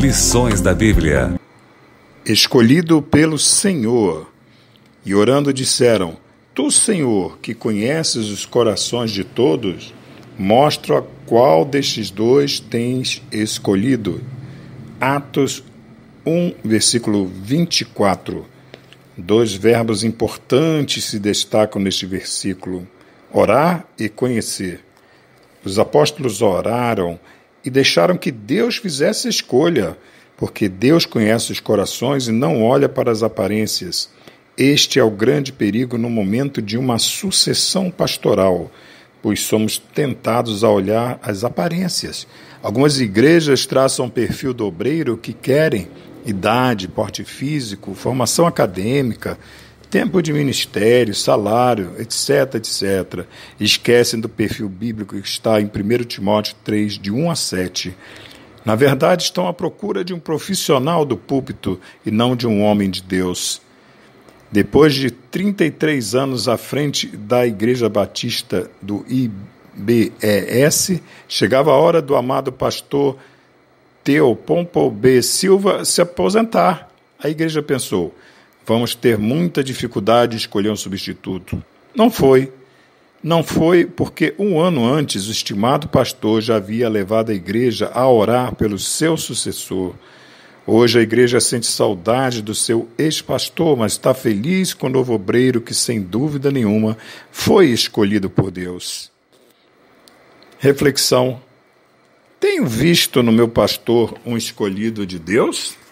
Lições da Bíblia Escolhido pelo Senhor. E orando disseram: Tu, Senhor, que conheces os corações de todos, mostra qual destes dois tens escolhido. Atos 1, versículo 24. Dois verbos importantes se destacam neste versículo: orar e conhecer. Os apóstolos oraram e deixaram que Deus fizesse escolha, porque Deus conhece os corações e não olha para as aparências. Este é o grande perigo no momento de uma sucessão pastoral, pois somos tentados a olhar as aparências. Algumas igrejas traçam um perfil do obreiro que querem idade, porte físico, formação acadêmica, tempo de ministério, salário, etc, etc. Esquecem do perfil bíblico que está em 1 Timóteo 3, de 1 a 7. Na verdade, estão à procura de um profissional do púlpito e não de um homem de Deus. Depois de 33 anos à frente da Igreja Batista do IBES, chegava a hora do amado pastor Teo Pompeu B. Silva se aposentar. A igreja pensou: Vamos ter muita dificuldade em escolher um substituto. Não foi. Não foi porque um ano antes o estimado pastor já havia levado a igreja a orar pelo seu sucessor. Hoje a igreja sente saudade do seu ex-pastor, mas está feliz com o novo obreiro que, sem dúvida nenhuma, foi escolhido por Deus. Reflexão: Tenho visto no meu pastor um escolhido de Deus?